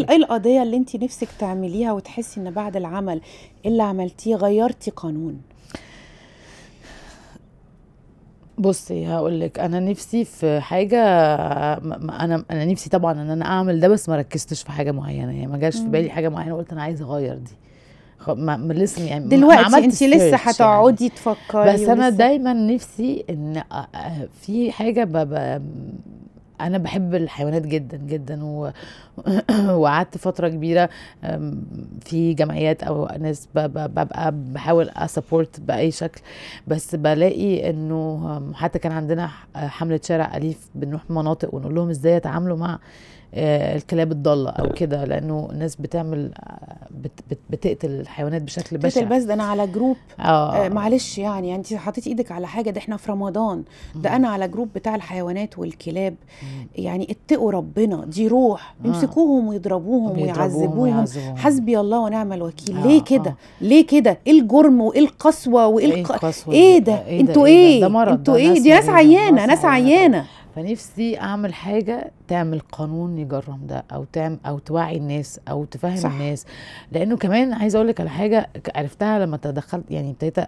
ايه القضيه اللي انت نفسك تعمليها وتحسي ان بعد العمل اللي عملتيه غيرتي قانون بصي هقول لك انا نفسي في حاجه انا انا نفسي طبعا ان انا اعمل ده بس ما ركزتش في حاجه معينه يعني ما جاش في بالي حاجه معينه قلت انا عايزه اغير دي ما لسه يعني دلوقتي انت لسه يعني. هتقعدي يعني. تفكري بس انا دايما نفسي ان آه، آه، في حاجه انا بحب الحيوانات جدا جدا و... وقعدت فتره كبيره في جمعيات او ناس ببقى بحاول اسبورت باي شكل بس بلاقي انه حتى كان عندنا حمله شارع اليف بنروح مناطق ونقول لهم ازاي يتعاملوا مع آه، الكلاب الضالة أو كده لأنه الناس بتعمل آه، بت بتقتل الحيوانات بشكل بشع بتقتل بس ده أنا على جروب آه. آه معلش يعني أنت حطيتي إيدك على حاجة ده إحنا في رمضان ده أنا على جروب بتاع الحيوانات والكلاب م. يعني اتقوا ربنا دي روح آه. يمسكوهم ويضربوهم ويعذبوهم, حسبي الله ونعم الوكيل آه. ليه آه. كده آه. ليه كده ايه الجرم وايه القسوه وايه ايه, إيه, إيه ده, انتوا ايه, إيه؟ انتوا ايه دي ناس عيانه ناس عيانه فنفسي اعمل حاجه تعمل قانون يجرم ده او تعمل او توعي الناس او تفهم صح. الناس لانه كمان عايزه اقول لك على حاجه عرفتها لما تدخلت يعني ابتديت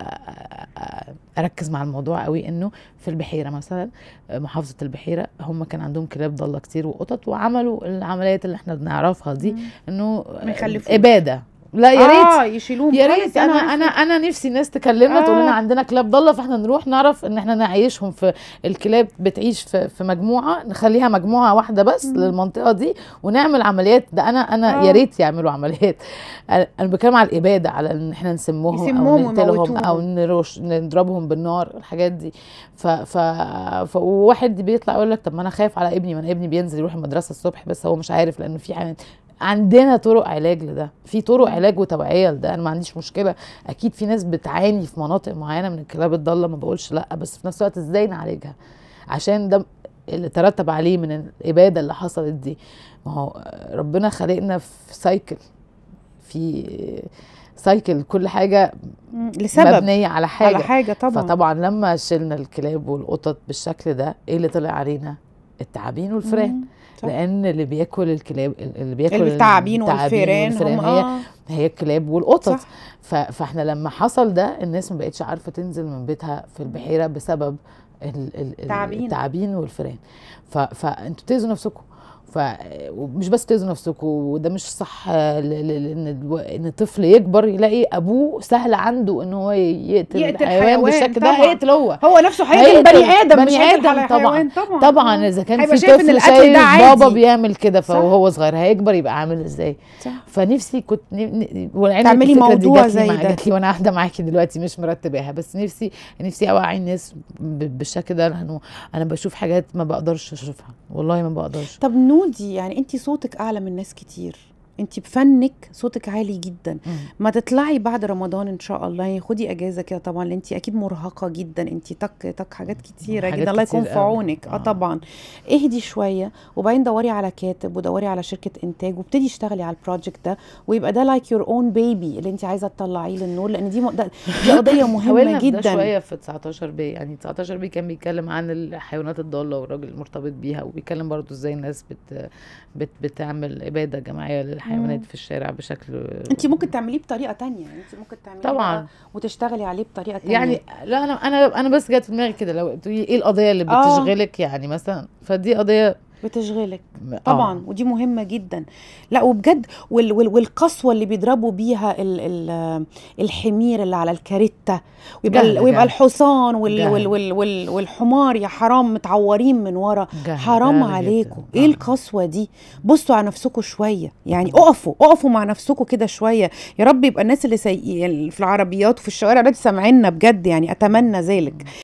اركز مع الموضوع قوي انه في البحيره مثلا محافظه البحيره هم كان عندهم كلاب ضاله كتير وقطط وعملوا العمليات اللي احنا بنعرفها دي انه اباده لا يا ريت اه يشيلوهم يا ريت انا انا انا نفسي الناس تكلمنا آه. تقول لنا آه. عندنا كلاب ضاله فاحنا نروح نعرف ان احنا نعيشهم في الكلاب بتعيش في, في مجموعه نخليها مجموعه واحده بس مم. للمنطقه دي ونعمل عمليات ده انا انا آه. يا ريت يعملوا عمليات انا بتكلم على الاباده على ان احنا نسموهم او نقتلهم او نروش نضربهم بالنار الحاجات دي ف ف, ف واحد بيطلع يقول لك طب ما انا خايف على ابني ما انا ابني بينزل يروح المدرسه الصبح بس هو مش عارف لان في حيوانات عندنا طرق علاج لده في طرق علاج وتوعيه لده انا ما عنديش مشكله اكيد في ناس بتعاني في مناطق معينه من الكلاب الضاله ما بقولش لا بس في نفس الوقت ازاي نعالجها عشان ده اللي ترتب عليه من الاباده اللي حصلت دي ما هو ربنا خلقنا في سايكل في سايكل كل حاجه لسبب مبنيه على حاجه على حاجه طبعا فطبعا لما شلنا الكلاب والقطط بالشكل ده ايه اللي طلع علينا التعابين والفئران صح. لان اللي بياكل الكلاب اللي بياكل التعابين والفيران هم آه. هي هي الكلاب والقطط فاحنا لما حصل ده الناس ما بقتش عارفه تنزل من بيتها في البحيره بسبب التعابين التعابين والفيران فانتوا بتاذوا نفسكم فمش بس تأذوا نفسكم وده مش صح آه، ان طفل يكبر يلاقي ابوه سهل عنده ان هو يقتل, يقتل حيوان بالشكل ده هيقتل هو هو نفسه هيقتل بني ادم بني مش ادم طبعا طبعا, طبعا اذا كان في طفل شايف بابا بيعمل كده فهو صغير هيكبر يبقى عامل ازاي فنفسي كنت والعين تعملي موضوع زي ده جات لي وانا قاعده معاكي دلوقتي مش مرتباها بس نفسي نفسي اوعي الناس بالشكل ده لانه انا بشوف حاجات ما بقدرش اشوفها والله ما بقدرش طب نور دي يعني انت صوتك اعلى من ناس كتير انت بفنك صوتك عالي جدا مم. ما تطلعي بعد رمضان ان شاء الله يعني خدي اجازه كده طبعا انت اكيد مرهقه جدا انت تك تك حاجات كتيره حاجات جدا الله يكون في عونك آه،, اه طبعا اهدي شويه وبعدين دوري على كاتب ودوري على شركه انتاج وابتدي اشتغلي على البروجكت ده ويبقى ده لايك يور اون بيبي اللي انت عايزه تطلعيه للنور لان دي دي قضيه مهمه جدا ده شويه في 19 بي يعني 19 بي كان بيتكلم عن الحيوانات الضاله والراجل المرتبط بيها وبيتكلم برضو ازاي الناس بت... بت... بتعمل اباده جماعيه للحيوانات الحيوانات في الشارع بشكل انت ممكن تعمليه بطريقه تانية انت ممكن تعمليه طبعا وتشتغلي عليه بطريقه تانية يعني لا انا انا انا بس جت في دماغي كده لو ايه القضيه اللي آه. بتشغلك آه. يعني مثلا فدي قضيه بتشغلك آه. طبعا آه. ودي مهمه جدا لا وبجد وال وال والقسوه اللي بيضربوا بيها ال ال الحمير اللي على الكارته ويبقى جهل ويبقى جهل الحصان وال وال وال وال والحمار يا حرام متعورين من ورا جهل حرام عليكم آه. ايه القسوه دي بصوا على نفسكم شويه يعني اقفوا اقفوا مع نفسكم كده شويه يا رب يبقى الناس اللي سي... في العربيات وفي الشوارع ده سامعيننا بجد يعني اتمنى ذلك